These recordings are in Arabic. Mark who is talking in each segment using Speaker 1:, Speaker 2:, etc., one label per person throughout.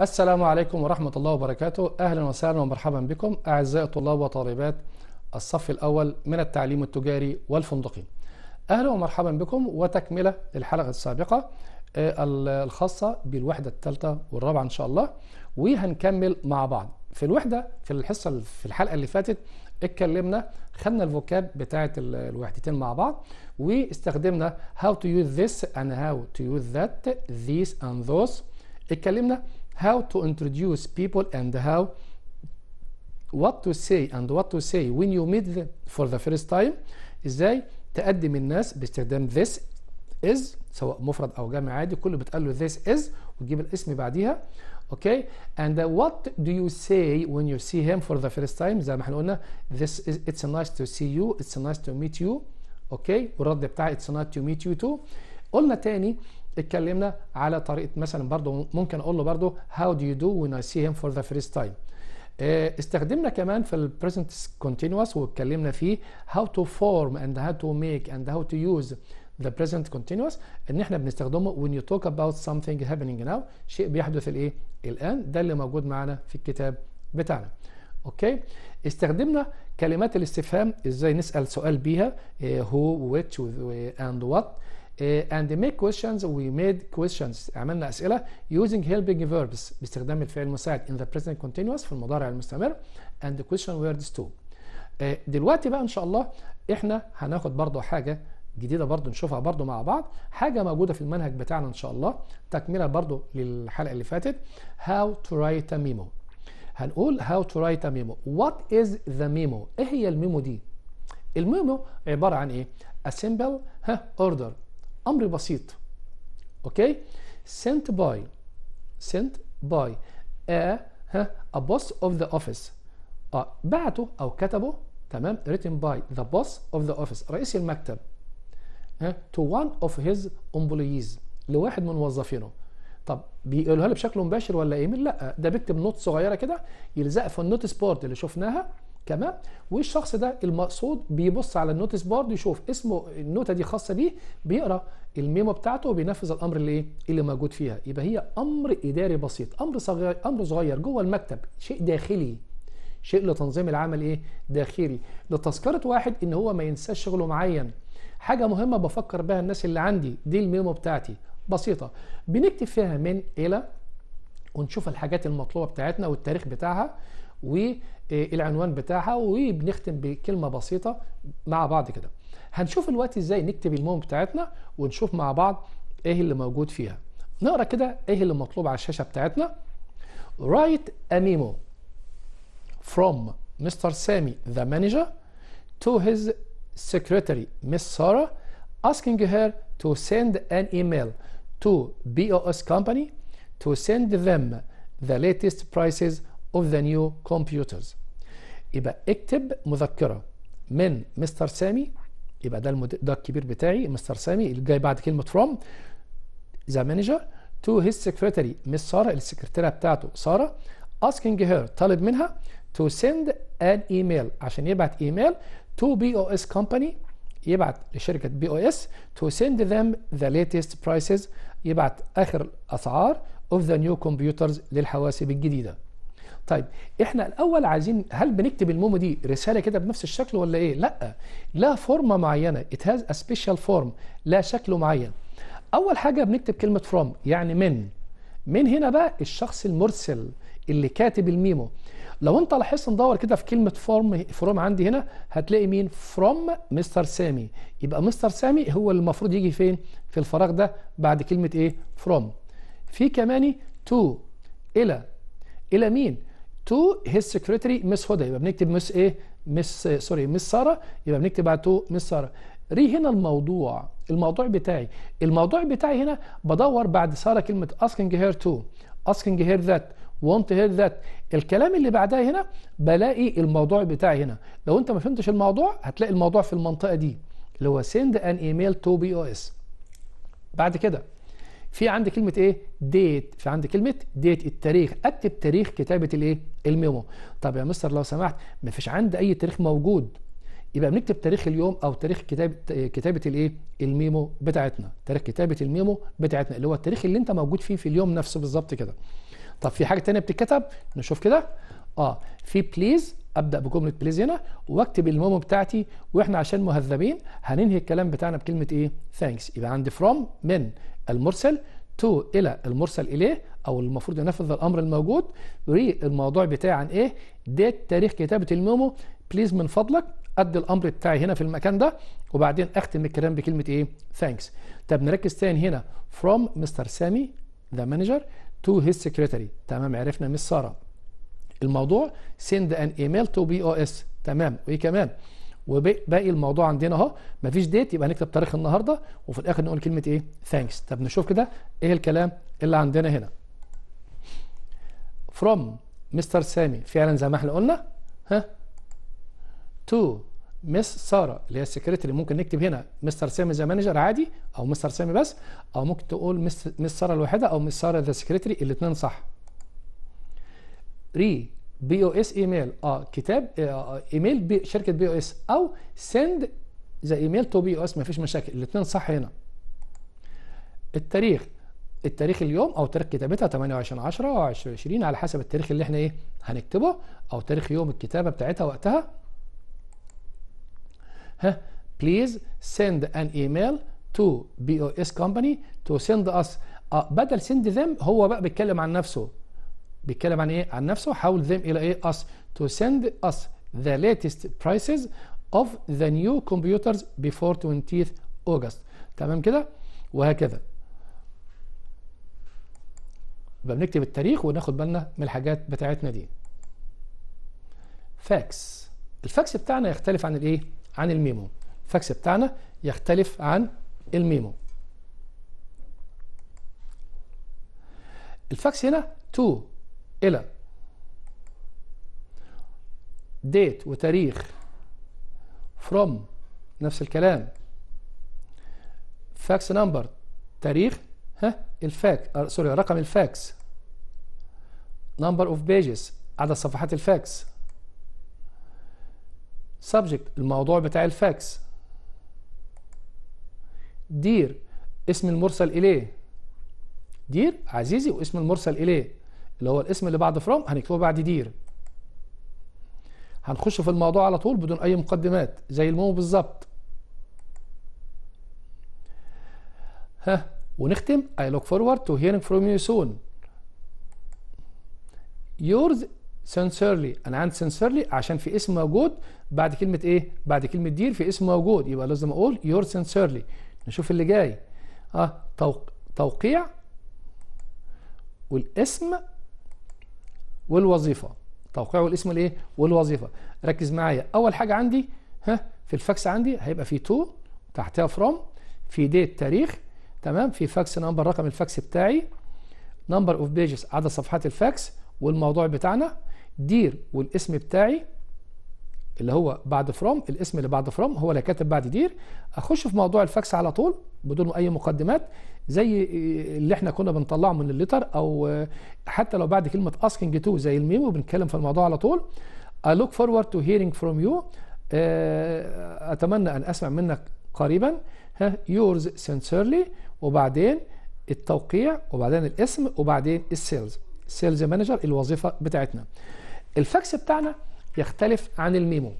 Speaker 1: السلام عليكم ورحمة الله وبركاته أهلا وسهلا ومرحبا بكم أعزائي الطلاب وطالبات الصف الأول من التعليم التجاري والفندقي أهلا ومرحبا بكم وتكملة الحلقة السابقة آه، الخاصة بالوحدة الثالثة والرابعة إن شاء الله وهنكمل مع بعض في الوحدة في الحصة في الحلقة اللي فاتت اتكلمنا خدنا الفوكاب بتاعة الوحدتين مع بعض واستخدمنا how to use this and how to use that these and those اتكلمنا how to introduce people and how what to say and what to say when you meet them for the first time ازاي تقدم الناس باستخدام this is سواء مفرد او جمع عادي كله بتقال له this is وتجيب الاسم بعديها اوكي okay? and uh, what do you say when you see him for the first time زي ما احنا قلنا this is it's nice to see you it's nice to meet you اوكي okay? والرد بتاع it's nice to meet you too قلنا تاني اتكلمنا على طريقه مثلا برضو ممكن اقول له برضو هاو دو يو دو وين اي سي هيم فور ذا فيرست تايم استخدمنا كمان في البريزنت continuous واتكلمنا فيه how to form and how to make and how to use the present continuous ان احنا بنستخدمه when you talk about something happening now شيء بيحدث الايه الان ده اللي موجود معانا في الكتاب بتاعنا اوكي استخدمنا كلمات الاستفهام ازاي نسال سؤال بيها هو ويتش اند وات Uh, and make questions we made questions عملنا اسئله using helping verbs باستخدام الفعل المساعد in the present continuous في المضارع المستمر and the question words too uh, دلوقتي بقى ان شاء الله احنا هناخد برضو حاجه جديده برضو نشوفها برضو مع بعض حاجه موجوده في المنهج بتاعنا ان شاء الله تكمله برضو للحلقه اللي فاتت how to write a memo هنقول how to write a memo what is the memo ايه هي الميمو دي الميمو عباره عن ايه a simple order امر بسيط اوكي sent by sent by a ها a boss of the office اه بعته او كتبه تمام written by the boss of the office رئيس المكتب ها to one of his employees لواحد من موظفينه طب بيقولها لي بشكل مباشر ولا ايميل لا ده بيكتب نوت صغيره كده يلزق في النوتس بورد اللي شفناها تمام والشخص ده المقصود بيبص على النوتس بورد يشوف اسمه النوته دي خاصه بيه بيقرا الميمو بتاعته وبينفذ الامر اللي ايه اللي موجود فيها يبقى هي امر اداري بسيط امر صغير امر صغير جوه المكتب شيء داخلي شيء لتنظيم العمل ايه داخلي لتذكره واحد ان هو ما ينساش شغله معين حاجه مهمه بفكر بها الناس اللي عندي دي الميمو بتاعتي بسيطه بنكتب فيها من الى ونشوف الحاجات المطلوبه بتاعتنا والتاريخ بتاعها و إيه، العنوان بتاعها وبنختم بكلمة بسيطة مع بعض كده هنشوف الوقت ازاي نكتب المهم بتاعتنا ونشوف مع بعض ايه اللي موجود فيها نقرا كده ايه اللي مطلوب على الشاشة بتاعتنا write a memo from Mr. Sammy the manager to his secretary Miss Sarah asking her to send an email to BOS company to send them the latest prices of the new computers يبقى اكتب مذكره من مستر سامي يبقى ده المد... ده الكبير بتاعي مستر سامي اللي جاي بعد كلمه فروم ذا مانجر تو هيز سكرتري مس ساره السكرتيره بتاعته ساره asking هير طالب منها to send an email عشان يبعت ايميل to BOS company يبعت لشركة بي او اس to send them the latest prices يبعت آخر أسعار of the new computers للحواسب الجديدة طيب احنا الاول عايزين هل بنكتب الميمو دي رساله كده بنفس الشكل ولا ايه لا لا فورمه معينه ات هاز ا سبيشال فورم لا شكل معين اول حاجه بنكتب كلمه فروم يعني من من هنا بقى الشخص المرسل اللي كاتب الميمو لو انت لاحظت ندور كده في كلمه فورم فروم عندي هنا هتلاقي مين فروم مستر سامي يبقى مستر سامي هو اللي المفروض يجي فين في الفراغ ده بعد كلمه ايه فروم في كمان تو الى الى مين تو هيز سكرتري مس هدى يبقى بنكتب مس ايه مس سوري مس ساره يبقى بنكتب بعد تو مس ساره ري هنا الموضوع الموضوع بتاعي الموضوع بتاعي هنا بدور بعد ساره كلمه asking هير تو asking هير ذات want هير that الكلام اللي بعدها هنا بلاقي الموضوع بتاعي هنا لو انت ما فهمتش الموضوع هتلاقي الموضوع في المنطقه دي اللي هو send an email to اس بعد كده في عندي كلمه ايه ديت في عندي كلمه ديت التاريخ اكتب تاريخ كتابه الايه الميمو طب يا مستر لو سمحت ما فيش عندي اي تاريخ موجود يبقى بنكتب تاريخ اليوم او تاريخ كتابه كتابه الايه الميمو بتاعتنا تاريخ كتابه الميمو بتاعتنا اللي هو التاريخ اللي انت موجود فيه في اليوم نفسه بالظبط كده طب في حاجه تانية بتتكتب نشوف كده اه في بليز ابدا بجمله بليز هنا واكتب الميمو بتاعتي واحنا عشان مهذبين هننهي الكلام بتاعنا بكلمه ايه ثانكس يبقى عندي فروم من المرسل تو الى المرسل اليه او المفروض ينفذ الامر الموجود ري الموضوع بتاعي عن ايه ديت تاريخ كتابه الميمو بليز من فضلك ادي الامر بتاعي هنا في المكان ده وبعدين اختم الكلام بكلمه ايه ثانكس طب نركز تاني هنا فروم مستر سامي ذا مانجر تو هيز سكرتري تمام عرفنا مس ساره الموضوع سند ان ايميل تو بي او اس تمام وايه كمان وباقي الموضوع عندنا اهو مفيش ديت يبقى هنكتب تاريخ النهارده وفي الاخر نقول كلمه ايه ثانكس طب نشوف كده ايه الكلام اللي عندنا هنا from مستر سامي فعلا زي ما احنا قلنا ها تو مس ساره اللي هي السكرتري ممكن نكتب هنا مستر سامي ذا مانجر عادي او مستر سامي بس او ممكن تقول مس ساره الوحيده او مس ساره ذا سكرتري الاثنين صح ري بي او اس ايميل اه كتاب آه، آه، ايميل بي شركه بي او اس او سند ذا ايميل تو بي او اس مفيش مشاكل الاثنين صح هنا التاريخ التاريخ اليوم او تاريخ كتابتها 28 10 20 على حسب التاريخ اللي احنا ايه هنكتبه او تاريخ يوم الكتابه بتاعتها وقتها ها بليز سند ان ايميل تو بي او اس كومباني تو سند اس بدل سند ذم هو بقى بيتكلم عن نفسه بيتكلم عن ايه عن نفسه حول them الى ايه us to send us the latest prices of the new computers before 20th August تمام كده وهكذا يبقى بنكتب التاريخ وناخد بالنا من الحاجات بتاعتنا دي فاكس الفاكس بتاعنا يختلف عن الايه عن الميمو الفاكس بتاعنا يختلف عن الميمو الفاكس هنا تو إلى date وتاريخ from نفس الكلام fax number تاريخ ها الفاك آه، سوري رقم الفاكس number of pages عدد صفحات الفاكس subject الموضوع بتاع الفاكس دير اسم المرسل إليه دير عزيزي واسم المرسل إليه اللي هو الاسم اللي بعد فروم هنكتبه بعد دير هنخش في الموضوع على طول بدون اي مقدمات زي المو بالظبط ها ونختم اي لوك فورورد تو hearing فروم يو سون يورز sincerely انا عندي sincerely عشان في اسم موجود بعد كلمه ايه بعد كلمه دير في اسم موجود يبقى لازم اقول يور sincerely نشوف اللي جاي اه توقيع والاسم والوظيفه توقيع الاسم الايه والوظيفه ركز معايا اول حاجه عندي ها في الفاكس عندي هيبقى في تو تحتها فروم في ديت تاريخ تمام في فاكس نمبر رقم الفاكس بتاعي نمبر اوف بيجز عدد صفحات الفاكس والموضوع بتاعنا دير والاسم بتاعي اللي هو بعد فروم الاسم اللي بعد فروم هو اللي كاتب بعد دير اخش في موضوع الفاكس على طول بدون اي مقدمات زي اللي احنا كنا بنطلعه من اللتر او حتى لو بعد كلمه اسكينج تو زي الميمو بنتكلم في الموضوع على طول I look forward to hearing from you آه، اتمنى ان اسمع منك قريبا yours sincerely وبعدين التوقيع وبعدين الاسم وبعدين السيلز سيلز مانجر الوظيفه بتاعتنا الفاكس بتاعنا يختلف عن الميمو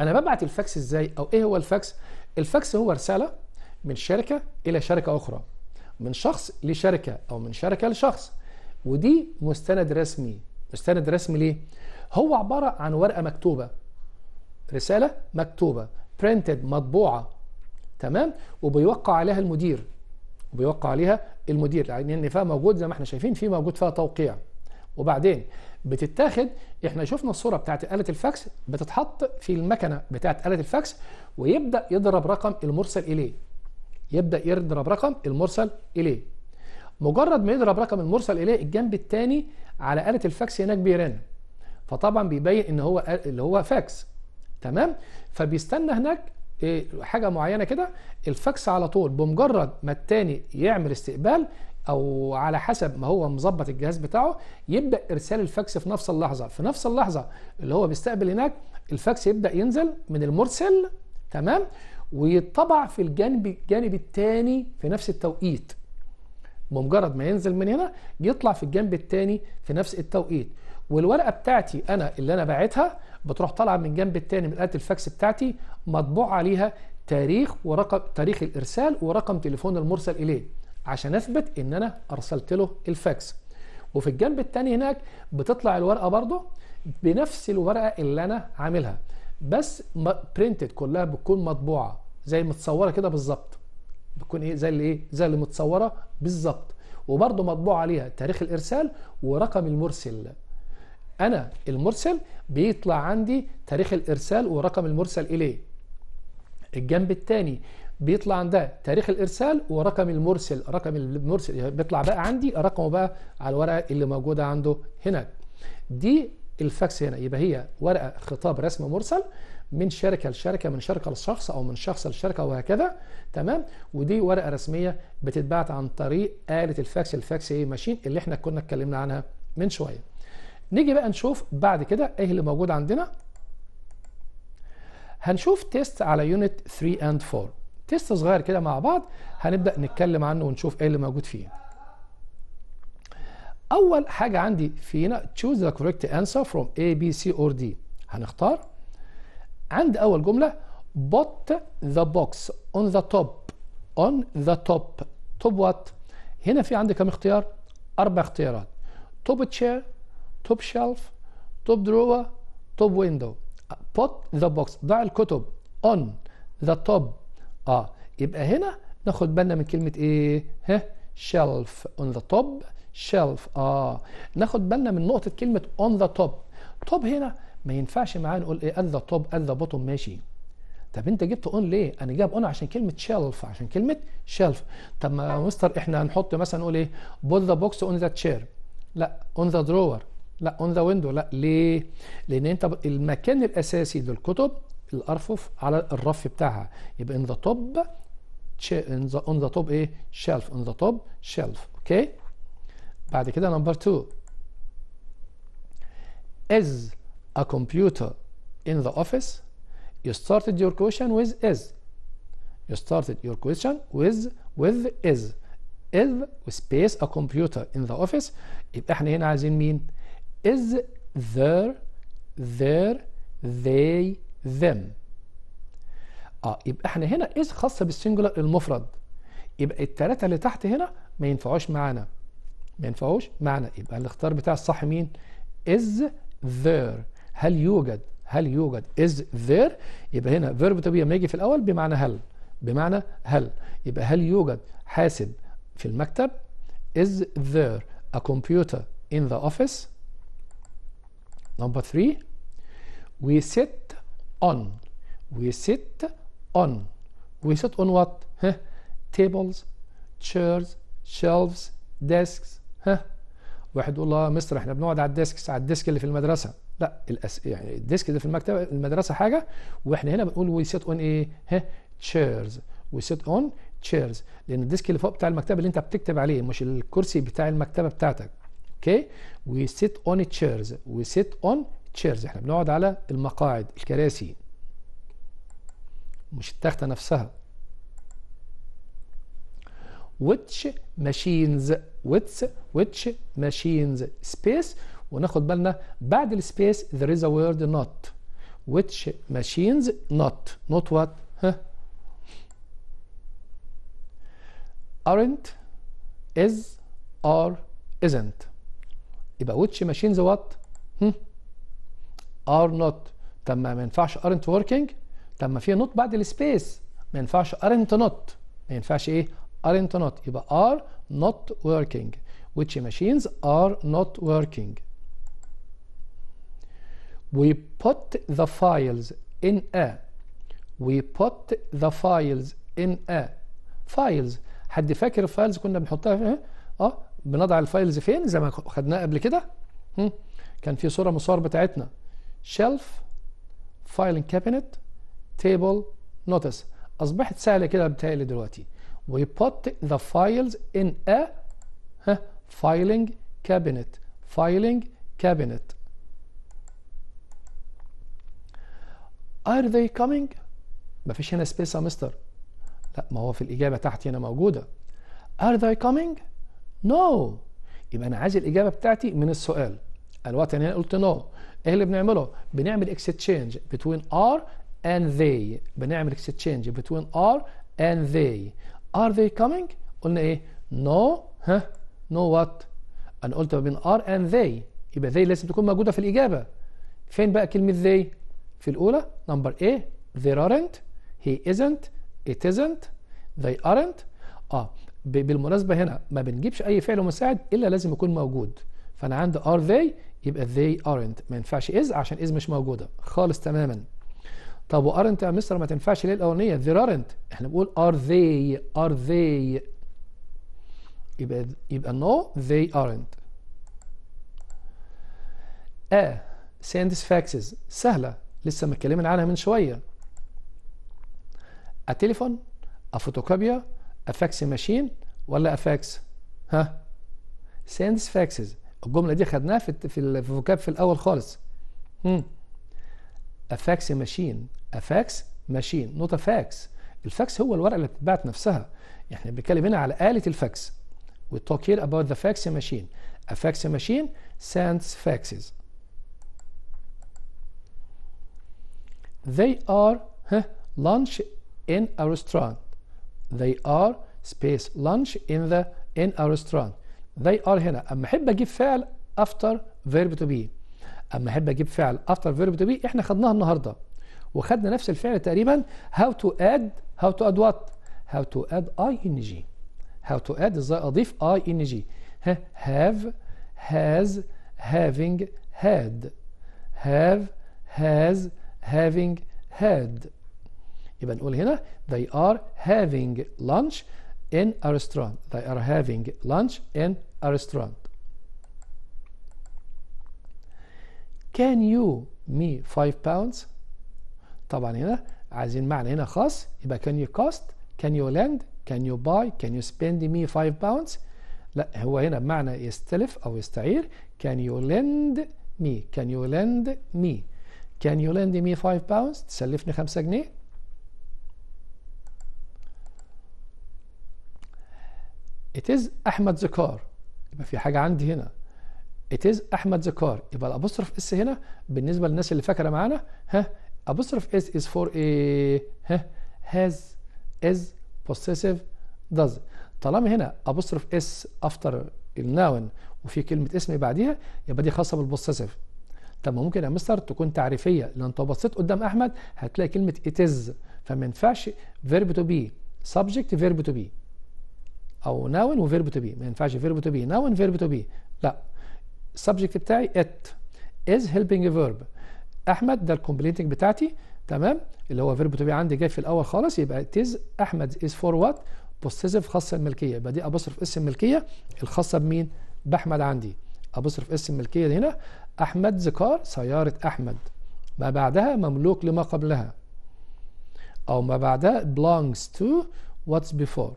Speaker 1: انا ببعت الفاكس ازاي او ايه هو الفاكس الفاكس هو رساله من شركة إلى شركة أخرى من شخص لشركة أو من شركة لشخص ودي مستند رسمي مستند رسمي ليه؟ هو عبارة عن ورقة مكتوبة رسالة مكتوبة برنتد مطبوعة تمام وبيوقع عليها المدير وبيوقع عليها المدير لان يعني فيها موجود زي ما احنا شايفين في موجود فيها توقيع وبعدين بتتاخد احنا شفنا الصوره بتاعت اله الفاكس بتتحط في المكنه بتاعت اله الفاكس ويبدا يضرب رقم المرسل اليه يبدا يضرب رقم المرسل اليه مجرد ما يضرب رقم المرسل اليه الجنب الثاني على آلة الفاكس هناك بيرن فطبعا بيبين ان هو اللي هو فاكس تمام فبيستنى هناك إيه، حاجه معينه كده الفاكس على طول بمجرد ما الثاني يعمل استقبال او على حسب ما هو مظبط الجهاز بتاعه يبدا ارسال الفاكس في نفس اللحظه في نفس اللحظه اللي هو بيستقبل هناك الفاكس يبدا ينزل من المرسل تمام ويتطبع في الجانب الجانب الثاني في نفس التوقيت بمجرد ما ينزل من هنا يطلع في الجنب الثاني في نفس التوقيت والورقه بتاعتي انا اللي انا باعتها بتروح طالعه من الجنب الثاني من آلة الفاكس بتاعتي مطبوع عليها تاريخ ورقم تاريخ الارسال ورقم تليفون المرسل اليه عشان اثبت ان انا ارسلت له الفاكس وفي الجنب الثاني هناك بتطلع الورقه برضه بنفس الورقه اللي انا عاملها بس برنتد كلها بتكون مطبوعه زي متصوره كده بالظبط بتكون ايه زي اللي ايه زي اللي متصوره بالظبط وبرده مطبوع عليها تاريخ الارسال ورقم المرسل انا المرسل بيطلع عندي تاريخ الارسال ورقم المرسل اليه الجنب الثاني بيطلع عندها تاريخ الارسال ورقم المرسل رقم المرسل بيطلع بقى عندي رقمه بقى على الورقه اللي موجوده عنده هناك دي الفاكس هنا يبقى هي ورقه خطاب رسم مرسل من شركه لشركه من شركه لشخص او من شخص لشركه وهكذا تمام ودي ورقه رسميه بتتبعت عن طريق اله الفاكس الفاكس ايه ماشين اللي احنا كنا اتكلمنا عنها من شويه نيجي بقى نشوف بعد كده ايه اللي موجود عندنا هنشوف تيست على يونت 3 اند 4 تيست صغير كده مع بعض هنبدا نتكلم عنه ونشوف ايه اللي موجود فيه اول حاجه عندي في هنا choose the correct answer from a b c or d هنختار عند اول جمله بوت ذا بوكس اون ذا توب اون ذا توب توب وات هنا في عندي كم اختيار اربع اختيارات توب تشير توب شيلف توب دروور توب ويندو بوت ذا بوكس ضع الكتب اون ذا توب اه يبقى هنا ناخد بالنا من كلمه ايه ها شيلف اون ذا توب شيلف اه ناخد بالنا من نقطه كلمه اون ذا توب توب هنا ما ينفعش معاه نقول ايه ان ذا توب ان ذا بوتوم ماشي طب انت جبت اون ليه انا جايب اون عشان كلمه شيلف عشان كلمه شيلف طب ما مستر احنا هنحط مثلا نقول ايه بوت ذا بوكس اون ذا تشير لا اون ذا درور لا اون ذا ويندو لا ليه لان انت المكان الاساسي للكتب الارفف على الرف بتاعها يبقى ان ذا توب اون ذا توب ايه شيلف اون ذا توب شيلف اوكي بعد كده نمبر 2 از a computer in the office you started your question with is you started your question with with is is space a computer in the office يبقى احنا هنا عايزين مين is there there they them اه يبقى احنا هنا is خاصه بالسنجولار المفرد يبقى الثلاثه اللي تحت هنا ما ينفعوش معانا ما ينفعوش معانا يبقى الاختيار بتاع الصح مين is there هل يوجد هل يوجد is there يبقى هنا verb to be لما يجي في الاول بمعنى هل بمعنى هل يبقى هل يوجد حاسب في المكتب is there a computer in the office number three we sit on we sit on we sit on what huh? tables chairs shelves desks huh? واحد يقول له مستر احنا بنقعد على الديسكس على الديسك اللي في المدرسه لا الأس... يعني الديسك ده في المكتبه المدرسه حاجه واحنا هنا بنقول وي سيت اون ايه ها تشيرز وي سيت اون تشيرز لان الديسك اللي فوق بتاع المكتبه اللي انت بتكتب عليه مش الكرسي بتاع المكتبه بتاعتك اوكي وي سيت اون تشيرز وي سيت اون تشيرز احنا بنقعد على المقاعد الكراسي مش التخته نفسها which machines which which machines space وناخد بالنا بعد السبيس there is a word not which machines not not what huh? aren't is or isn't يبقى which machines what hmm? are not طب ما ينفعش aren't working طب ما في not بعد السبيس ما ينفعش aren't not ما ينفعش ايه aren't not يبقى are not working which machines are not working we put the files in a we put the files in a files حد فاكر الفايلز كنا بنحطها فين اه بنضع الفايلز فين زي ما خدناها قبل كده كان في صوره من الصور بتاعتنا shelf filing cabinet table notice اصبحت سهله كده بتهيألي دلوقتي we put the files in a ها filing cabinet filing cabinet ذي كامينج ما مفيش هنا سبيس يا مستر لا ما هو في الإجابة تحت هنا موجودة ار ذي كامينج نو يبقى أنا عايز الإجابة بتاعتي من السؤال الوقت يعني قلت قلت no إيه اللي بنعمله؟ بنعمل اكستشينج بتوين ار اند ذي بنعمل اكستشينج بتوين ار اند ذي ار ذي كامينج قلنا إيه؟ نو ها نو وات أنا قلت ما بين ار اند ذي يبقى ذي لازم تكون موجودة في الإجابة فين بقى كلمة ذي في الأولى نمبر A there aren't he isn't it isn't they aren't اه بالمناسبة هنا ما بنجيبش أي فعل مساعد إلا لازم يكون موجود فأنا عندي are they يبقى they aren't ما ينفعش is عشان is مش موجودة خالص تماما طب وارنت يا مستر ما تنفعش ليه الأولانية there aren't احنا بنقول are they are they يبقى يبقى no they aren't a sends faxes سهلة لسه متكلمين عنها من شويه التليفون افوتوكوبيا افاكس ماشين ولا افاكس ها سيندس فاكسز الجمله دي خدناها في في الفوكاب في الاول خالص امم افاكس ماشين افاكس ماشين نوت فاكس الفاكس هو الورقه اللي بتتبعت نفسها احنا يعني بنتكلم هنا على آلة الفاكس we talk here about the fax machine افاكس ماشين machine فاكسز They are huh, lunch in a restaurant. They are space lunch in the in a restaurant. They are هنا أما أحب أجيب فعل after verb to be أما أحب أجيب فعل after verb to be إحنا خدناها النهاردة وخدنا نفس الفعل تقريبا how to add how to add what how to add ing how to add ازاي اضيف ing ها have has having had have has having had يبقى نقول هنا they are having lunch in a restaurant they are having lunch in a restaurant can you me 5 pounds طبعا هنا عايزين معنى هنا خاص يبقى can you cost can you lend can you buy can you spend me 5 pounds لا هو هنا بمعنى يستلف او يستعير can you lend me can you lend me Can you lend me 5 باوندز تسلفني 5 جنيه it is احمد زكار يبقى في حاجه عندي هنا it is احمد زكار يبقى الابوستروف اس هنا بالنسبه للناس اللي فاكره معانا ها أبوستروف إس إز فور إيه ها هاز إز possessive داز طالما هنا أبوستروف إس أفتر الناون وفي كلمه اسم بعديها يبقى دي خاصه بالبوسيسيف طب ممكن يا مستر تكون تعريفيه لو انت بصيت قدام احمد هتلاقي كلمه اتز فما ينفعش فيرب تو بي سبجكت فيرب تو بي او ناون وفيرب تو بي ما ينفعش فيرب تو بي ناون فيرب تو بي لا السبجكت بتاعي ات از هيلبنج فيرب احمد ده الكومبليتنج بتاعتي تمام اللي هو فيرب تو بي عندي جاي في الاول خالص يبقى تيز احمد از فور وات بوسيسيف خاصه الملكيه بدي ابصرف اسم الملكيه الخاصه بمين باحمد عندي ابصرف اسم الملكيه هنا أحمد ذكار سيارة أحمد ما بعدها مملوك لما قبلها أو ما بعدها belongs to what's before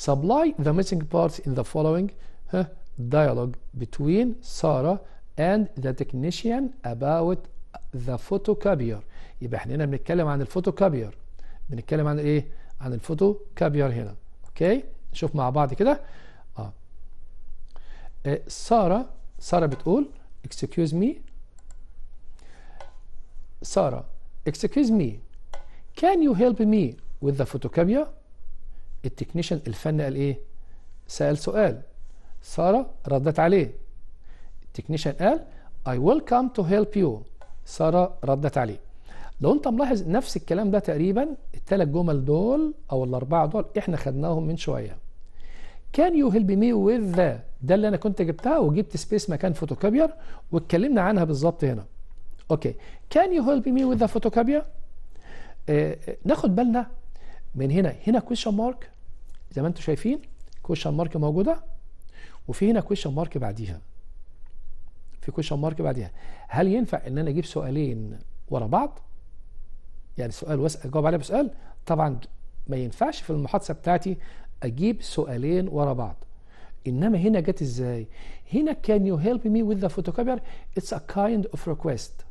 Speaker 1: Supply the missing parts in the following huh, dialogue between Sarah and the technician about the photocopier يبقى احنا هنا بنتكلم عن الفوتوكابير بنتكلم عن ايه عن الفوتوكابير هنا اوكي نشوف مع بعض كده إيه، ساره ساره بتقول excuse me ساره excuse me can you help me with the photocopia التكنيشن الفن قال ايه سأل سؤال سارة ردت عليه التكنيشن قال I will come to help you سارة ردت عليه لو انت ملاحظ نفس الكلام ده تقريبا الثلاث جمل دول او الاربعه دول احنا خدناهم من شويه كان يو هيلب مي وذ ده اللي انا كنت جبتها وجبت سبيس مكان فوتوكوبير واتكلمنا عنها بالظبط هنا اوكي كان يو هيلب مي وذ ذا فوتوكوبير ناخد بالنا من هنا هنا كويشن مارك زي ما انتم شايفين كويشن مارك موجوده وفي هنا كويشن مارك بعديها في كويشن مارك بعديها هل ينفع ان انا اجيب سؤالين ورا بعض يعني سؤال واسال جاوب عليه بسؤال طبعا ما ينفعش في المحادثه بتاعتي اجيب سؤالين ورا بعض انما هنا جت ازاي هنا can you help me with the photocopier it's a kind of request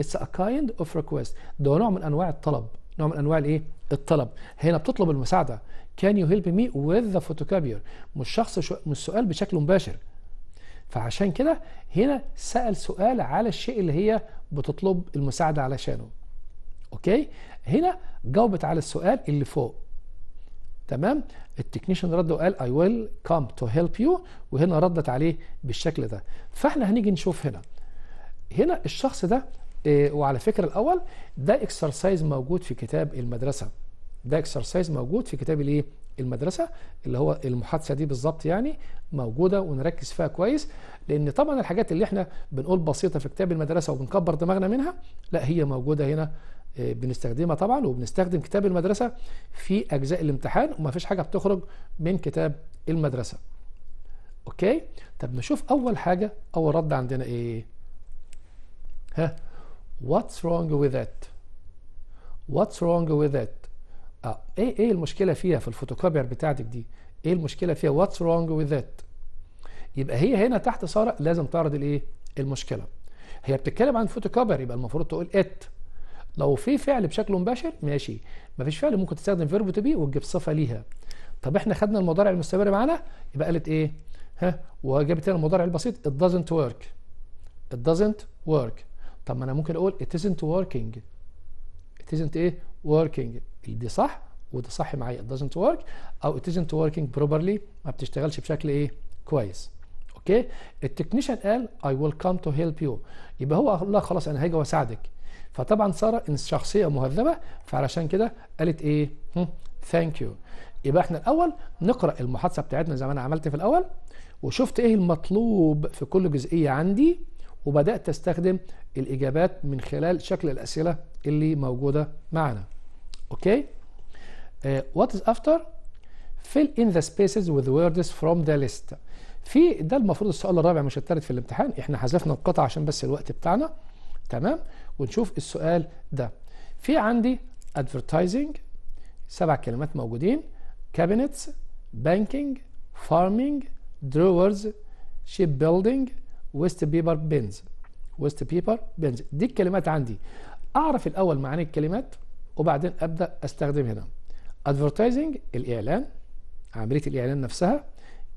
Speaker 1: it's a kind of request ده نوع من انواع الطلب نوع من انواع الايه الطلب هنا بتطلب المساعده can you help me with the photocopier مش شخص شو... مش سؤال بشكل مباشر فعشان كده هنا سأل سؤال على الشيء اللي هي بتطلب المساعدة علشانه اوكي هنا جاوبت على السؤال اللي فوق تمام التكنيشن رد وقال اي ويل كام تو هيلب يو وهنا ردت عليه بالشكل ده فاحنا هنيجي نشوف هنا هنا الشخص ده إيه وعلى فكره الاول ده اكسرسايز موجود في كتاب المدرسه ده اكسرسايز موجود في كتاب الايه المدرسه اللي هو المحادثه دي بالظبط يعني موجوده ونركز فيها كويس لان طبعا الحاجات اللي احنا بنقول بسيطه في كتاب المدرسه وبنكبر دماغنا منها لا هي موجوده هنا بنستخدمها طبعا وبنستخدم كتاب المدرسة في أجزاء الامتحان وما فيش حاجة بتخرج من كتاب المدرسة أوكي طب نشوف أول حاجة أول رد عندنا إيه ها What's wrong with that What's wrong with that آه. إيه إيه المشكلة فيها في الفوتوكوبير بتاعتك دي إيه المشكلة فيها What's wrong with that يبقى هي هنا تحت سارة لازم تعرض الإيه المشكلة هي بتتكلم عن فوتوكوبير يبقى المفروض تقول إت لو في فعل بشكل مباشر ماشي مفيش فعل ممكن تستخدم فيرب تو بي وتجيب صفه ليها طب احنا خدنا المضارع المستمر معانا يبقى قالت ايه ها وجابت لنا المضارع البسيط it doesn't work it doesn't work طب ما انا ممكن اقول it isn't working it isn't ايه working دي صح وده صح معايا it doesn't work او it isn't working properly ما بتشتغلش بشكل ايه كويس اوكي التكنيشن قال I will come to help you يبقى هو قال خلاص انا هاجي واساعدك فطبعا ساره شخصيه مهذبه فعلشان كده قالت ايه ثانك يو يبقى احنا الاول نقرا المحادثه بتاعتنا زي ما انا عملت في الاول وشفت ايه المطلوب في كل جزئيه عندي وبدات استخدم الاجابات من خلال شكل الاسئله اللي موجوده معنا اوكي وات از افتر fill in the spaces with words from the list في ده المفروض السؤال الرابع مش الثالث في الامتحان احنا حذفنا القطعه عشان بس الوقت بتاعنا تمام ونشوف السؤال ده في عندي advertising سبع كلمات موجودين cabinets banking farming drawers ship building waste paper bins waste paper bins دي الكلمات عندي اعرف الاول معاني الكلمات وبعدين ابدا استخدم هنا advertising الاعلان عمليه الاعلان نفسها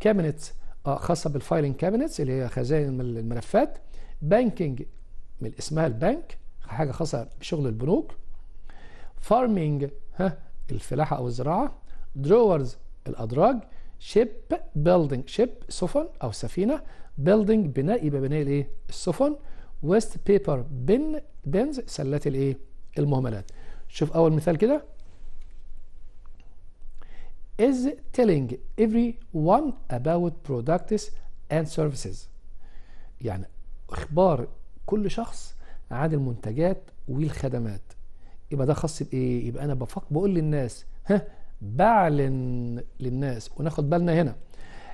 Speaker 1: cabinets آه خاصه بالفايلنج كابينتس اللي هي خزائن الملفات بانكينج من اسمها البنك حاجه خاصه بشغل البنوك فارمينج ها الفلاحه او الزراعه دروورز الادراج شيب بيلدينج شيب سفن او سفينه بيلدينج بناء يبقى بناء الايه السفن ويست بيبر بن بنز سلات الايه المهملات شوف اول مثال كده is telling everyone about products and services يعني اخبار كل شخص عاد المنتجات والخدمات يبقى ده خاص بايه يبقى انا بفق بقول للناس ها بعلن للناس وناخد بالنا هنا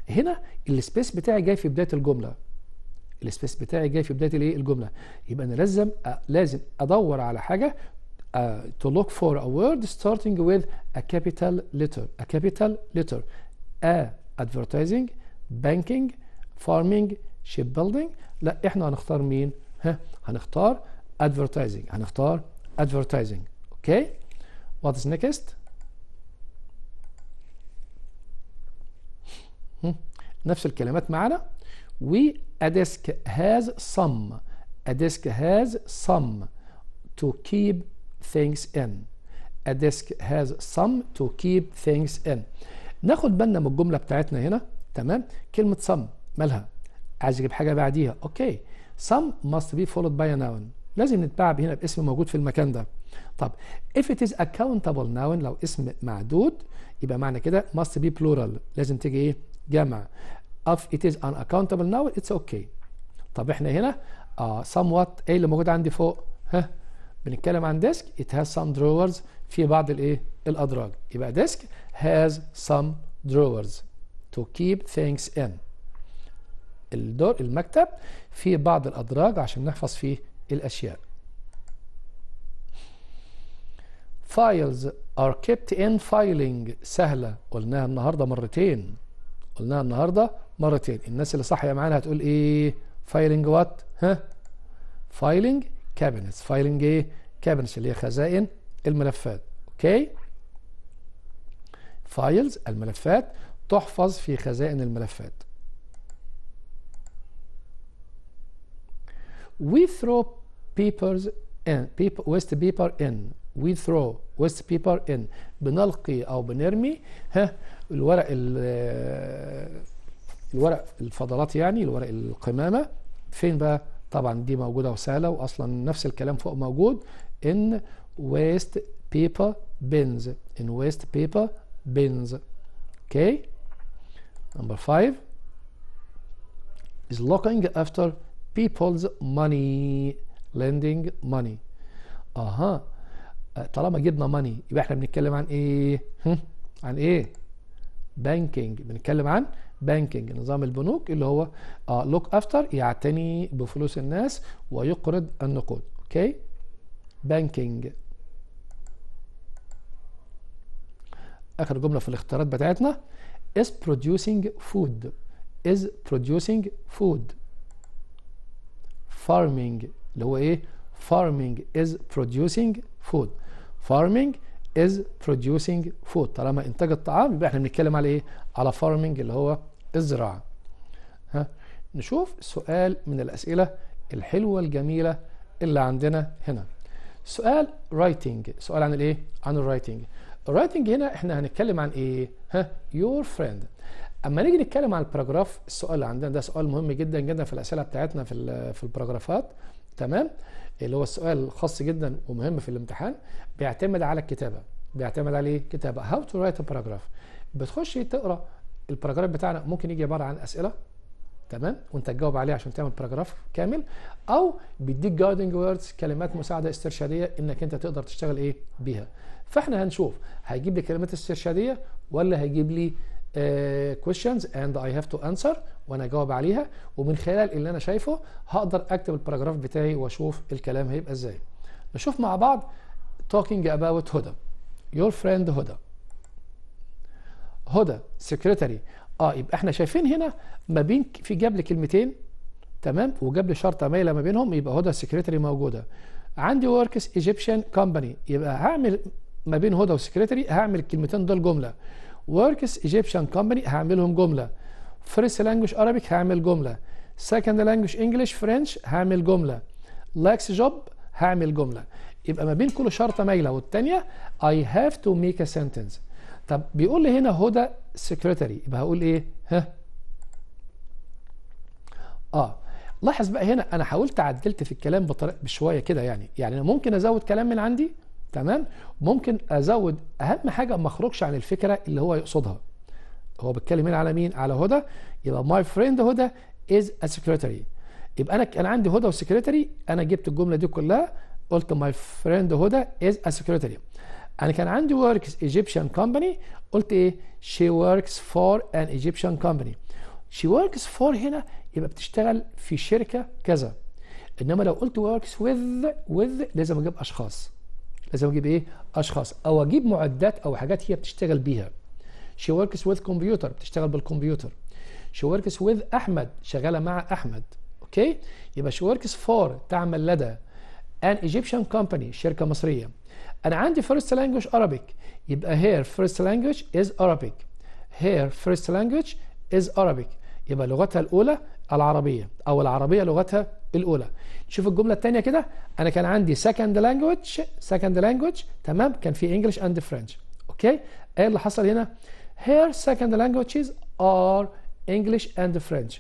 Speaker 1: هنا السبيس بتاعي جاي في بدايه الجمله السبيس بتاعي جاي في بدايه الايه الجمله يبقى انا لازم أ... لازم ادور على حاجه uh, to look for a word starting with a capital letter a capital letter a advertising banking farming shipbuilding لا احنا هنختار مين ها هنختار advertising هنختار advertising اوكي what is next نفس الكلمات معنا و a desk has some a desk has some to keep things in a desk has some to keep things in ناخد بالنا من الجمله بتاعتنا هنا تمام كلمه some مالها عايز اجيب حاجه بعديها اوكي some must be followed by a noun لازم نتبع هنا باسم موجود في المكان ده طب if it is accountable noun لو اسم معدود يبقى معنى كده must be plural لازم تيجي ايه جمع if it is an accountable noun it's okay طب احنا هنا آه somewhat ايه اللي موجود عندي فوق ها بنتكلم عن ديسك it has some drawers في بعض الايه الادراج يبقى ديسك has some drawers to keep things in الدور المكتب في بعض الأدراج عشان نحفظ فيه الأشياء files are kept in filing سهلة قلناها النهاردة مرتين قلناها النهاردة مرتين الناس اللي صاحية معانا هتقول ايه filing what ها filing cabinets filing ايه cabinets اللي هي خزائن الملفات اوكي فايلز الملفات تحفظ في خزائن الملفات we throw papers in paper, waste paper in we throw waste paper in بنلقي او بنرمي ها الورق الورق الفضلات يعني الورق القمامه فين بقى طبعا دي موجوده وسهله واصلا نفس الكلام فوق موجود in waste paper bins in waste paper bins okay number 5 is looking after people's money lending money اها طالما جبنا money يبقى احنا بنتكلم عن ايه عن ايه banking بنتكلم عن banking نظام البنوك اللي هو آه، look after يعتني بفلوس الناس ويقرض النقود اوكي banking اخر جمله في الاختيارات بتاعتنا is producing food is producing food farming اللي هو ايه farming is producing food farming is producing food طالما انتاج الطعام يبقى احنا بنتكلم على ايه على farming اللي هو الزراعه ها نشوف سؤال من الاسئله الحلوه الجميله اللي عندنا هنا سؤال writing سؤال عن الايه عن الرايتنج الرايتنج هنا احنا هنتكلم عن ايه ها your friend اما نيجي نتكلم عن الباراجراف السؤال اللي عندنا ده سؤال مهم جدا جدا في الاسئله بتاعتنا في في الباراجرافات تمام اللي هو السؤال خاص جدا ومهم في الامتحان بيعتمد على الكتابه بيعتمد على ايه كتابه هاو تو رايت باراجراف بتخش تقرا الباراجراف بتاعنا ممكن يجي عباره عن اسئله تمام وانت تجاوب عليه عشان تعمل باراجراف كامل او بيديك جايدنج ووردز كلمات مساعده استرشاديه انك انت تقدر تشتغل ايه بيها فاحنا هنشوف هيجيب لي كلمات استرشاديه ولا هيجيب لي آه، questions and I have to answer وانا اجاوب عليها ومن خلال اللي انا شايفه هقدر اكتب الباراجراف بتاعي واشوف الكلام هيبقى ازاي نشوف مع بعض talking about هدى your friend هدى هدى secretary اه يبقى احنا شايفين هنا ما بين في جاب لي كلمتين تمام وجاب لي شرطه مايله ما بينهم يبقى هدى secretary موجوده عندي وركس ايجيبشن كومباني يبقى هعمل ما بين هدى وسكرتري هعمل الكلمتين دول جمله works Egyptian company هعملهم جملة first language Arabic هعمل جملة second language English French هعمل جملة لاكس job هعمل جملة يبقى ما بين كل شرطة مايلة والتانية I have to make a sentence طب بيقول لي هنا هدى secretary يبقى هقول ايه ها اه لاحظ بقى هنا انا حاولت عدلت في الكلام بطريقه بشويه كده يعني يعني انا ممكن ازود كلام من عندي تمام ممكن ازود اهم حاجه ما اخرجش عن الفكره اللي هو يقصدها هو بيتكلم هنا على مين على هدى يبقى ماي فريند هدى از ا سكرتري يبقى انا انا عندي هدى وسكرتري انا جبت الجمله دي كلها قلت ماي فريند هدى از ا سكرتري انا كان عندي وركس ايجيبشن كومباني قلت ايه شي وركس فور ان ايجيبشن كومباني شي وركس فور هنا يبقى بتشتغل في شركه كذا انما لو قلت وركس with with لازم اجيب اشخاص لازم اجيب ايه اشخاص او اجيب معدات او حاجات هي بتشتغل بيها شي وركس وذ كمبيوتر بتشتغل بالكمبيوتر شي وركس وذ احمد شغاله مع احمد اوكي يبقى شي وركس فور تعمل لدى ان ايجيبشن كومباني شركه مصريه انا عندي فيرست لانجويج Arabic يبقى هير فيرست لانجويج از Arabic هير فيرست لانجويج از Arabic يبقى لغتها الاولى العربية أو العربية لغتها الأولى شوف الجملة الثانية كده أنا كان عندي سكند لانجوج سكند لانجوج تمام كان في انجلش أند فرنش أوكي إيه اللي حصل هنا هير second languages are English and French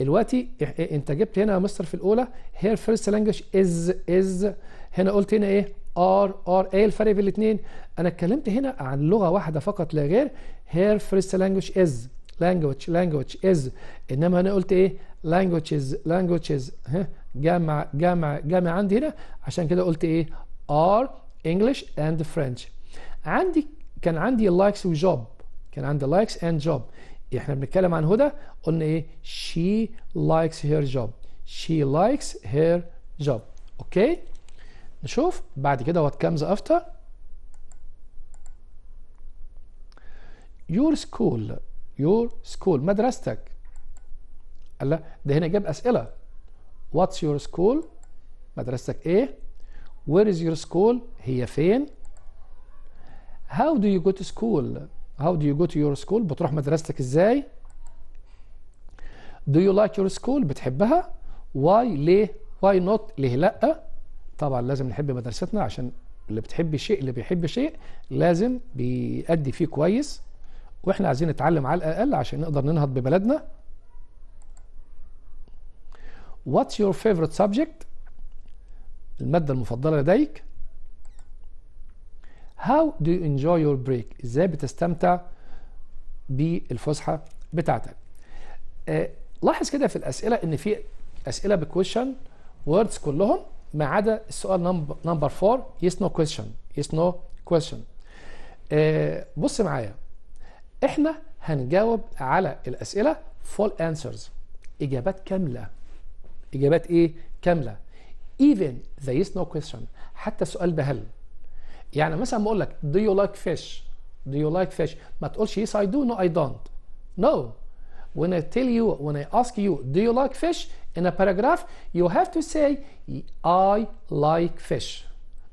Speaker 1: دلوقتي إيه، انت جبت هنا يا مستر في الاولى هير فيرست لانجوج از از هنا قلت هنا ايه ار ار ايه الفرق بين الاثنين انا اتكلمت هنا عن لغه واحده فقط لا غير هير فيرست لانجوج از language language is انما انا قلت ايه languages languages ها جمع جمع جمع عندي هنا عشان كده قلت ايه are English and French عندي كان عندي likes job. كان عندي likes and job احنا بنتكلم عن هدى قلنا ايه she likes her job she likes her job اوكي نشوف بعد كده what comes after your school your school مدرستك قال لا ده هنا جاب اسئله واتس يور سكول مدرستك ايه وير از يور سكول هي فين هاو دو يو جو تو سكول هاو دو يو جو تو يور سكول بتروح مدرستك ازاي دو يو لايك يور سكول بتحبها واي ليه واي نوت ليه لا طبعا لازم نحب مدرستنا عشان اللي بتحب شيء اللي بيحب شيء لازم بيأدي فيه كويس واحنا عايزين نتعلم على الاقل عشان نقدر ننهض ببلدنا What's your favorite subject المادة المفضلة لديك How do you enjoy your break ازاي بتستمتع بالفسحة بتاعتك آه، لاحظ كده في الاسئلة ان في اسئلة بكويشن ووردز كلهم ما عدا السؤال نمبر 4 يس نو كويشن يس نو كويشن بص معايا احنا هنجاوب على الاسئله فول انسرز اجابات كامله اجابات ايه كامله even there is no question حتى سؤال بهل يعني مثلا بقول لك do you like fish do you like fish ما تقولش yes I do no I don't no when I tell you when I ask you do you like fish in a paragraph you have to say I like fish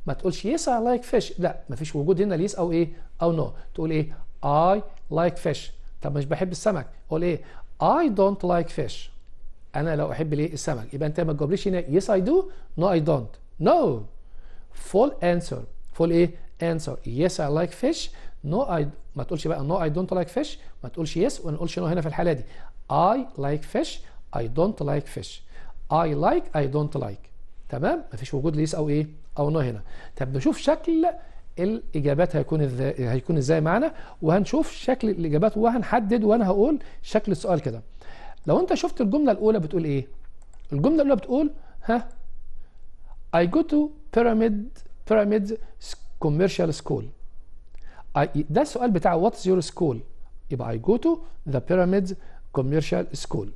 Speaker 1: ما تقولش yes I like fish لا ما فيش وجود هنا yes او ايه او no تقول ايه I لايك like فيش طب مش بحب السمك قول ايه اي دونت لايك فيش انا لو احب ليه السمك يبقى انت ما تجاوبليش هنا يس اي دو نو اي دونت نو فول انسر فول ايه انسر يس اي لايك فيش نو اي ما تقولش بقى نو اي دونت لايك فيش ما تقولش يس yes وما نقولش نو no هنا في الحاله دي اي لايك فيش اي دونت لايك فيش اي لايك اي دونت لايك تمام مفيش وجود ليس او ايه او نو هنا طب نشوف شكل الاجابات هيكون ازاي هيكون ازاي معانا وهنشوف شكل الاجابات وهنحدد وانا هقول شكل السؤال كده لو انت شفت الجمله الاولى بتقول ايه الجمله الاولى بتقول ها I go to pyramid pyramid commercial school I, ده السؤال بتاع what's your school يبقى I go to the pyramid commercial school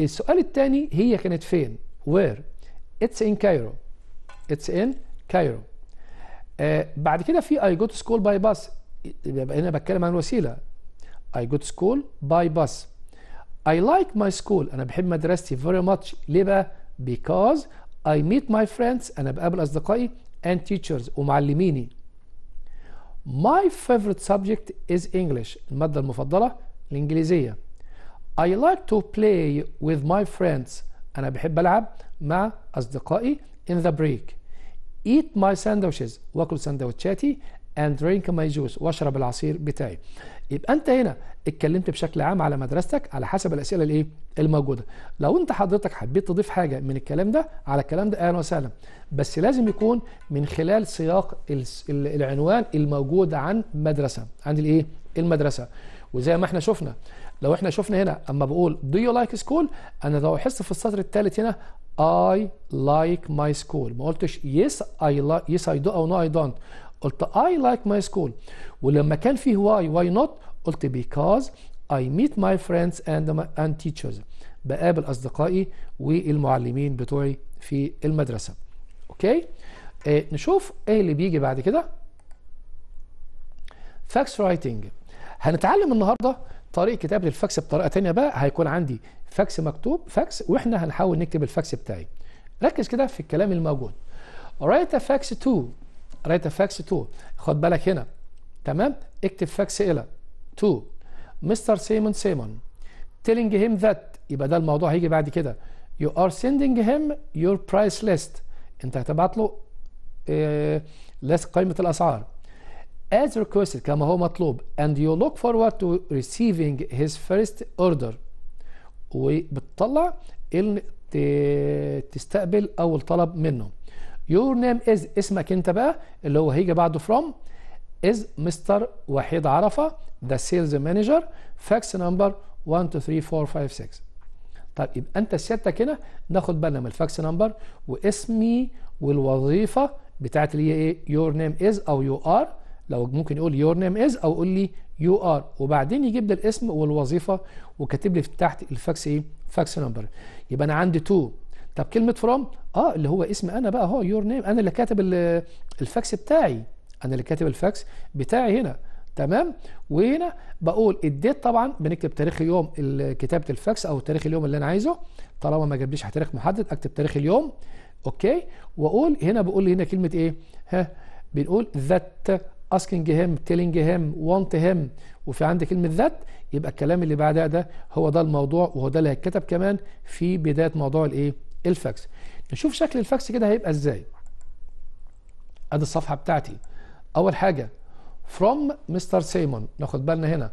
Speaker 1: السؤال الثاني هي كانت فين where it's in Cairo it's in Cairo بعد كده في اي جوت سكول باي باس يبقى هنا بتكلم عن وسيله اي جوت سكول باي باس اي لايك ماي سكول انا بحب مدرستي فيري ماتش ليه بقى because I meet my friends أنا بقابل أصدقائي and teachers ومعلميني My favorite subject is English المادة المفضلة الإنجليزية I like to play with my friends أنا بحب ألعب مع أصدقائي in the break eat my sandwiches واكل سندوتشاتي and drink my juice واشرب العصير بتاعي يبقى انت هنا اتكلمت بشكل عام على مدرستك على حسب الاسئله الايه الموجوده لو انت حضرتك حبيت تضيف حاجه من الكلام ده على الكلام ده اهلا وسهلا بس لازم يكون من خلال سياق العنوان الموجود عن مدرسه عن الايه المدرسه وزي ما احنا شفنا لو احنا شفنا هنا اما بقول do you like school انا لو احس في السطر الثالث هنا I like my school ما قلتش yes I like yes I do أو no I don't قلت I like my school ولما كان فيه why why not قلت because I meet my friends and my, and teachers بقابل أصدقائي والمعلمين بتوعي في المدرسة أوكي okay. uh, نشوف إيه اللي بيجي بعد كده facts writing هنتعلم النهارده طريق كتابه الفاكس بطريقه تانية بقى هيكون عندي فاكس مكتوب فاكس واحنا هنحاول نكتب الفاكس بتاعي ركز كده في الكلام الموجود write a fax to write a fax to خد بالك هنا تمام اكتب فاكس الى to مستر سيمون سيمون telling him that يبقى ده الموضوع هيجي بعد كده you are sending him your price list انت هتبعت له إيه... لست قائمه الاسعار as requested كما هو مطلوب and you look forward to receiving his first order وبتطلع تستقبل اول طلب منه your name is اسمك انت بقى اللي هو هيجي بعده from is Mr. وحيد عرفة the sales manager fax number 123456 طيب يبقى انت سيادتك هنا ناخد بالنا من الفاكس نمبر واسمي والوظيفة بتاعت اللي هي ايه your name is او you are لو ممكن يقول يور نيم از او يقول لي يو ار وبعدين يجيب لي الاسم والوظيفه وكاتب لي تحت الفاكس ايه فاكس نمبر يبقى انا عندي تو طب كلمه فروم اه اللي هو اسم انا بقى هو يور نيم انا اللي كاتب الفاكس بتاعي انا اللي كاتب الفاكس بتاعي هنا تمام وهنا بقول الديت طبعا بنكتب تاريخ يوم كتابه الفاكس او تاريخ اليوم اللي انا عايزه طالما ما جابليش تاريخ محدد اكتب تاريخ اليوم اوكي واقول هنا بقول لي هنا كلمه ايه ها بنقول ذات asking him telling him want him وفي عندي كلمة ذات يبقى الكلام اللي بعدها ده هو ده الموضوع وهو ده اللي هيتكتب كمان في بداية موضوع الايه الفاكس نشوف شكل الفاكس كده هيبقى ازاي ادي الصفحة بتاعتي اول حاجة from مستر سيمون ناخد بالنا هنا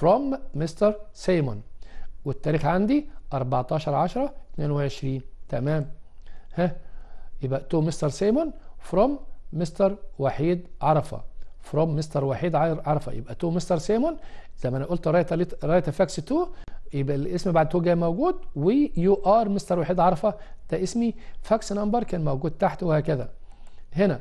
Speaker 1: from مستر سيمون والتاريخ عندي 14 10 22 تمام ها يبقى تو مستر سيمون فروم مستر وحيد عرفه فروم مستر وحيد عرفه يبقى تو مستر سيمون زي ما انا قلت رايت رايت فاكس تو يبقى الاسم بعد تو جاي موجود ويو ار مستر وحيد عرفه ده اسمي فاكس نمبر كان موجود تحت وهكذا هنا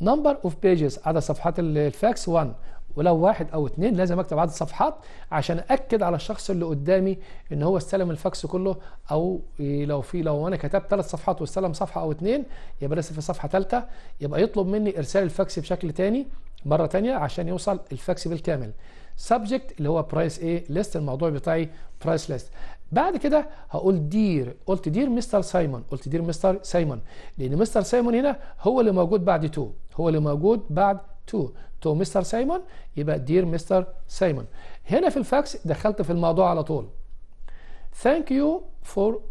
Speaker 1: نمبر اوف بيجز عدد صفحات الفاكس 1 ولو واحد او اثنين لازم اكتب عدد صفحات عشان اكد على الشخص اللي قدامي ان هو استلم الفاكس كله او لو في لو انا كتبت ثلاث صفحات واستلم صفحه او اثنين يبقى لسه في صفحه ثالثه يبقى يطلب مني ارسال الفاكس بشكل ثاني مره ثانيه عشان يوصل الفاكس بالكامل سبجكت اللي هو برايس ايه ليست الموضوع بتاعي برايس ليست بعد كده هقول دير قلت دير مستر سايمون قلت دير مستر سايمون لان مستر سايمون هنا هو اللي موجود بعد تو هو اللي موجود بعد تو تو مستر سايمون يبقى دير مستر سايمون هنا في الفاكس دخلت في الموضوع على طول ثانك يو فور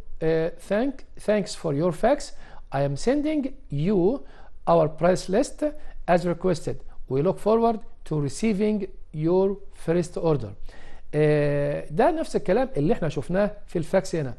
Speaker 1: ثانك ثانكس فور يور فاكس اي ام سيندينج يو اور برايس ليست as requested we look forward to receiving your first order ده نفس الكلام اللي احنا شفناه في الفاكس هنا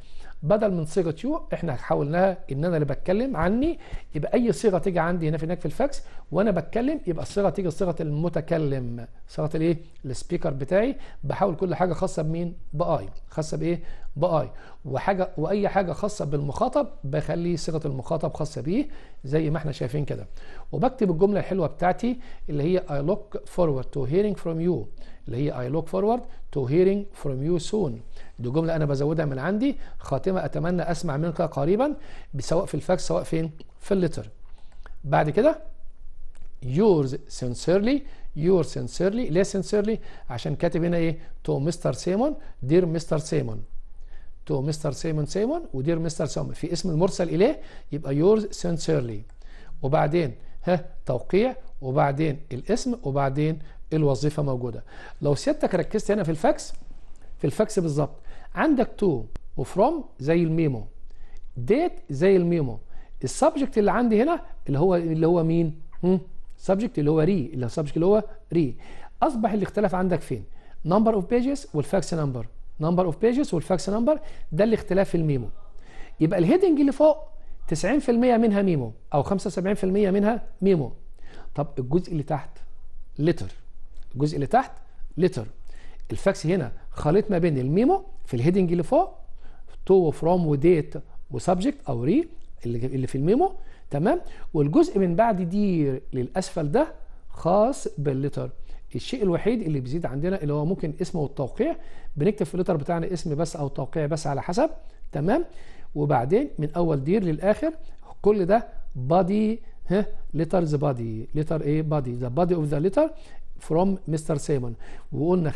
Speaker 1: بدل من صيغه يو احنا حولناها ان انا اللي بتكلم عني يبقى اي صيغه تيجي عندي هنا في هناك في الفاكس وانا بتكلم يبقى الصيغه تيجي صيغه المتكلم صيغه الايه السبيكر بتاعي بحاول كل حاجه خاصه بمين باي خاصه بايه باي وحاجه واي حاجه خاصه بالمخاطب بخلي صيغه المخاطب خاصه بيه زي ما احنا شايفين كده وبكتب الجمله الحلوه بتاعتي اللي هي اي لوك فورورد تو هيرينج فروم يو اللي هي اي لوك فورورد تو هيرينج فروم يو سون دي جملة أنا بزودها من عندي خاتمة أتمنى أسمع منك قريبا سواء في الفاكس سواء فين في اللتر بعد كده yours sincerely your sincerely ليه sincerely عشان كاتب هنا ايه تو مستر سيمون دير مستر سيمون تو مستر سيمون سيمون ودير مستر سيمون في اسم المرسل اليه يبقى yours sincerely وبعدين ها توقيع وبعدين الاسم وبعدين الوظيفه موجوده لو سيادتك ركزت هنا في الفاكس في الفاكس بالظبط عندك تو وفروم زي الميمو ديت زي الميمو السبجكت اللي عندي هنا اللي هو اللي هو مين سبجكت اللي هو ري اللي هو اللي هو ري اصبح الاختلاف عندك فين نمبر اوف بيجز والفاكس نمبر نمبر اوف بيجز والفاكس نمبر ده الاختلاف في الميمو يبقى الهيدنج اللي فوق 90% منها ميمو او 75% منها ميمو طب الجزء اللي تحت لتر الجزء اللي تحت لتر الفاكس هنا خليط ما بين الميمو في الهيدنج اللي فوق تو وفروم وديت وسبجكت او ري اللي في الميمو تمام والجزء من بعد دي للاسفل ده خاص باللتر الشيء الوحيد اللي بيزيد عندنا اللي هو ممكن اسمه والتوقيع بنكتب في اللتر بتاعنا اسم بس او توقيع بس على حسب تمام وبعدين من اول دير للاخر كل ده بادي ها ليترز بادي ليتر ايه بادي ذا بادي اوف ذا ليتر فروم مستر سيمون وقلنا 75%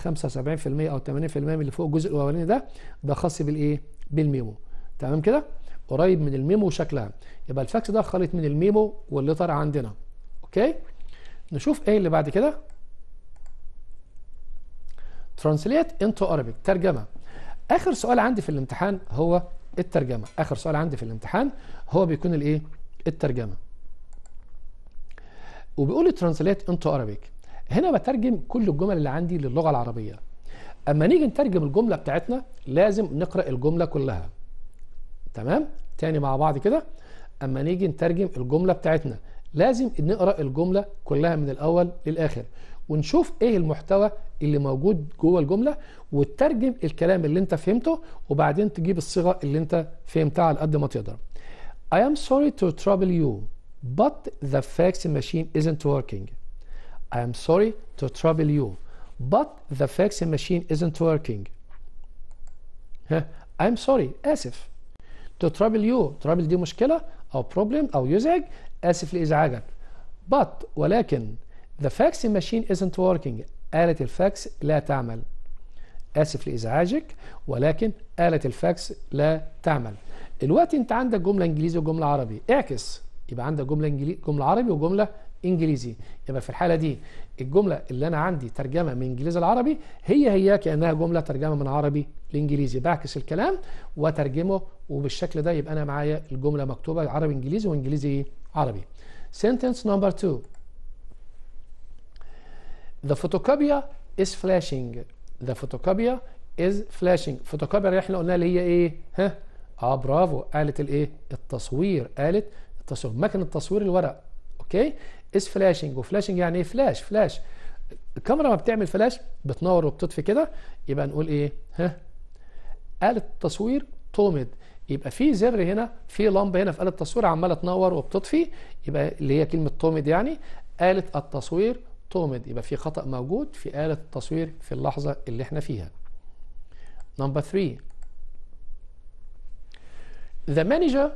Speaker 1: او 80% من اللي فوق الجزء الاولاني ده ده خاص بالايه؟ بالميمو تمام كده؟ قريب من الميمو شكلها يبقى الفاكس ده خليط من الميمو والليتر عندنا اوكي؟ نشوف ايه اللي بعد كده ترانسليت انتو ارابيك ترجمه اخر سؤال عندي في الامتحان هو الترجمه اخر سؤال عندي في الامتحان هو بيكون الايه الترجمه وبيقول ترانسليت انتو ارابيك هنا بترجم كل الجمل اللي عندي للغه العربيه اما نيجي نترجم الجمله بتاعتنا لازم نقرا الجمله كلها تمام تاني مع بعض كده اما نيجي نترجم الجمله بتاعتنا لازم نقرا الجمله كلها من الاول للاخر ونشوف ايه المحتوى اللي موجود جوه الجمله وترجم الكلام اللي انت فهمته وبعدين تجيب الصيغه اللي انت فهمتها على قد ما تقدر I am sorry to trouble you but the fax machine isn't working I am sorry to trouble you but the fax machine isn't working I'm sorry آسف to trouble you trouble دي مشكلة أو problem أو يزعج آسف لإزعاجك but ولكن the fax machine isn't working آلة الفاكس لا تعمل آسف لإزعاجك ولكن آلة الفاكس لا تعمل دلوقتي أنت عندك جملة إنجليزي وجملة عربي اعكس يبقى عندك جملة إنجليزي جملة عربي وجملة انجليزي يبقى في الحاله دي الجمله اللي انا عندي ترجمه من انجليزي لعربي هي هي كانها جمله ترجمه من عربي لانجليزي بعكس الكلام وترجمه وبالشكل ده يبقى انا معايا الجمله مكتوبه عربي انجليزي وانجليزي عربي sentence number 2 the photocopier is flashing the photocopier is flashing photocopier اللي احنا قلنا اللي هي ايه ها اه برافو آلة الايه التصوير آلة التصوير مكنة تصوير الورق اوكي از فلاشنج وفلاشنج يعني ايه فلاش فلاش الكاميرا ما بتعمل فلاش بتنور وبتطفي كده يبقى نقول ايه ها آلة التصوير تومد يبقى في زر هنا في لمبة هنا في آلة التصوير عمالة تنور وبتطفي يبقى اللي هي كلمة تومد يعني آلة التصوير تومد يبقى في خطأ موجود في آلة التصوير في اللحظة اللي احنا فيها نمبر 3 The manager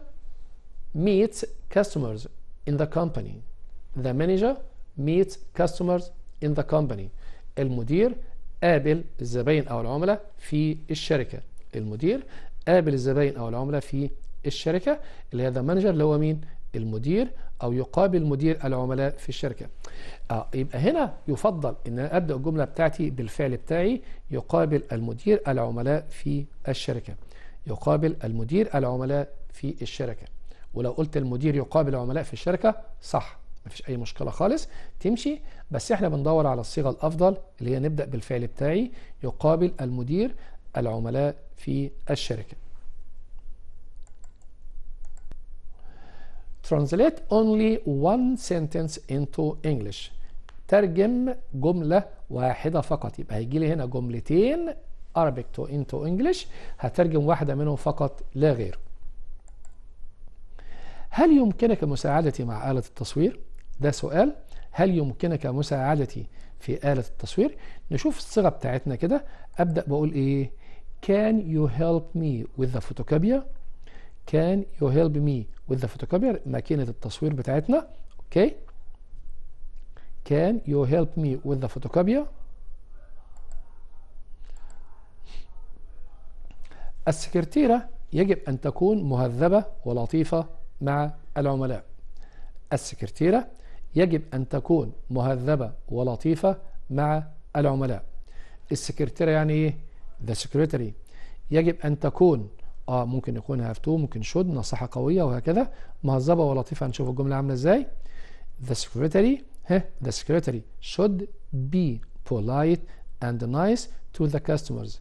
Speaker 1: meets customers in the company The manager meets customers in the company المدير قابل الزباين أو العملاء في الشركة المدير قابل الزباين أو العملاء في الشركة اللي هي ذا مانجر اللي هو مين المدير أو يقابل مدير العملاء في الشركة آه يبقى هنا يفضل أن أنا أبدأ الجملة بتاعتي بالفعل بتاعي يقابل المدير العملاء في الشركة يقابل المدير العملاء في الشركة ولو قلت المدير يقابل العملاء في الشركة صح ما فيش اي مشكله خالص تمشي بس احنا بندور على الصيغه الافضل اللي هي نبدا بالفعل بتاعي يقابل المدير العملاء في الشركه translate only one sentence into English ترجم جملة واحدة فقط يبقى هيجي لي هنا جملتين Arabic to into English هترجم واحدة منهم فقط لا غير هل يمكنك مساعدتي مع آلة التصوير؟ ده سؤال هل يمكنك مساعدتي في آلة التصوير نشوف الصيغة بتاعتنا كده أبدأ بقول إيه can you help me with the photocopier can you help me with the photocopier ماكينة التصوير بتاعتنا أوكي can you help me with the photocopier السكرتيرة يجب أن تكون مهذبة ولطيفة مع العملاء السكرتيرة يجب أن تكون مهذبة ولطيفة مع العملاء السكرتيرة يعني إيه؟ ذا سكرتيري يجب أن تكون آه ممكن يكون هاف تو ممكن شود نصيحة قوية وهكذا مهذبة ولطيفة هنشوف الجملة عاملة إزاي The secretary the secretary should be polite and nice to the customers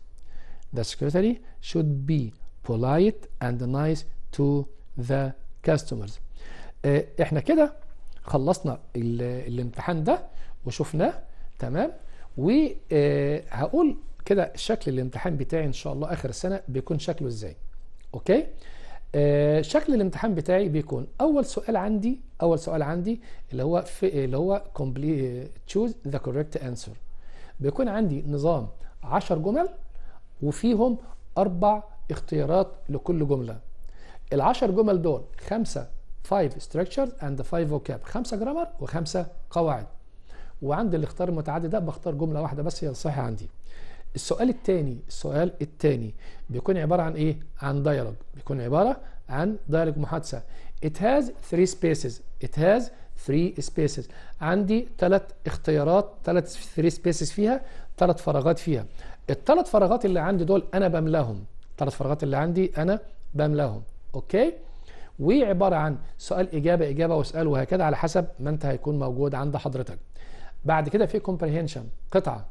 Speaker 1: The secretary should be polite and nice to the customers إيه، احنا كده خلصنا الامتحان ده وشفناه تمام وهقول آه، كده شكل الامتحان بتاعي ان شاء الله اخر السنه بيكون شكله ازاي اوكي آه شكل الامتحان بتاعي بيكون اول سؤال عندي اول سؤال عندي اللي هو في اللي هو تشوز ذا كوريكت انسر بيكون عندي نظام 10 جمل وفيهم اربع اختيارات لكل جمله ال 10 جمل دول خمسه 5 structures and 5 vocab 5 جرامر وخمسة قواعد وعند الاختيار المتعدد ده بختار جمله واحده بس هي الصحيحه عندي السؤال الثاني السؤال الثاني بيكون عباره عن ايه عن دايلوج بيكون عباره عن دايلوج محادثه it has 3 spaces it has 3 spaces عندي ثلاث اختيارات ثلاث 3 spaces فيها ثلاث فراغات فيها الثلاث فراغات اللي عندي دول انا بملاهم الثلاث فراغات اللي عندي انا بملاهم اوكي okay? وعبارة عن سؤال إجابة إجابة واسأل وهكذا على حسب ما أنت هيكون موجود عند حضرتك بعد كده في كومبريهنشن قطعة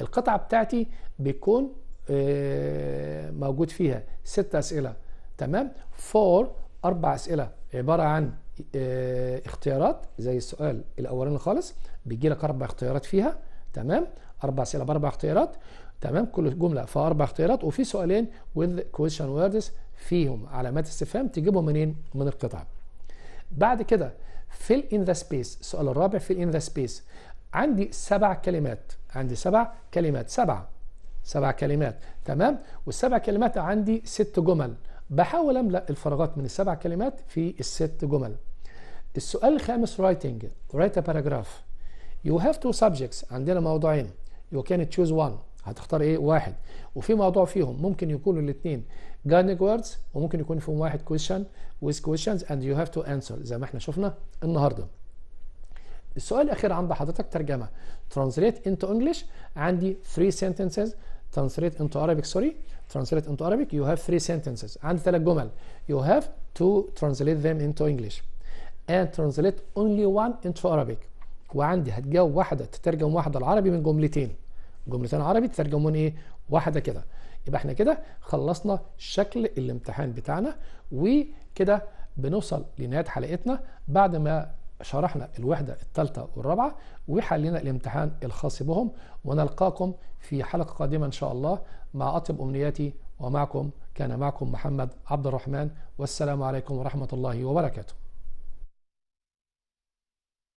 Speaker 1: القطعة بتاعتي بيكون آه، موجود فيها ست أسئلة تمام فور أربع أسئلة عبارة عن آه، اختيارات زي السؤال الأولاني خالص بيجي لك أربع اختيارات فيها تمام أربع أسئلة بأربع اختيارات تمام كل جمله فيها اربع اختيارات وفي سؤالين with question words فيهم علامات استفهام تجيبهم منين؟ من القطعه. بعد كده fill in the space السؤال الرابع fill in the space عندي سبع كلمات عندي سبع كلمات سبعه سبع كلمات تمام والسبع كلمات عندي ست جمل بحاول املا الفراغات من السبع كلمات في الست جمل السؤال الخامس writing write a paragraph you have two subjects عندنا موضوعين you can choose one هتختار ايه واحد وفي موضوع فيهم ممكن يكونوا الاثنين جاينيك ووردز وممكن يكون فيهم واحد كويشن with كويشنز and you have to answer زي ما احنا شفنا النهارده السؤال الاخير عند حضرتك ترجمه ترانسليت انتو انجلش عندي 3 سنتنسز ترانسليت انتو Arabic سوري ترانسليت انتو Arabic you have 3 سنتنسز عندي ثلاث جمل you have to translate them into English and translate only one انتو Arabic وعندي هتجاوب واحده تترجم واحده العربي من جملتين جملتين عربي تترجمون ايه واحده كده يبقى احنا كده خلصنا شكل الامتحان بتاعنا وكده بنوصل لنهايه حلقتنا بعد ما شرحنا الوحده الثالثه والرابعه وحلينا الامتحان الخاص بهم ونلقاكم في حلقه قادمه ان شاء الله مع اطيب امنياتي ومعكم كان معكم محمد عبد الرحمن والسلام عليكم ورحمه الله وبركاته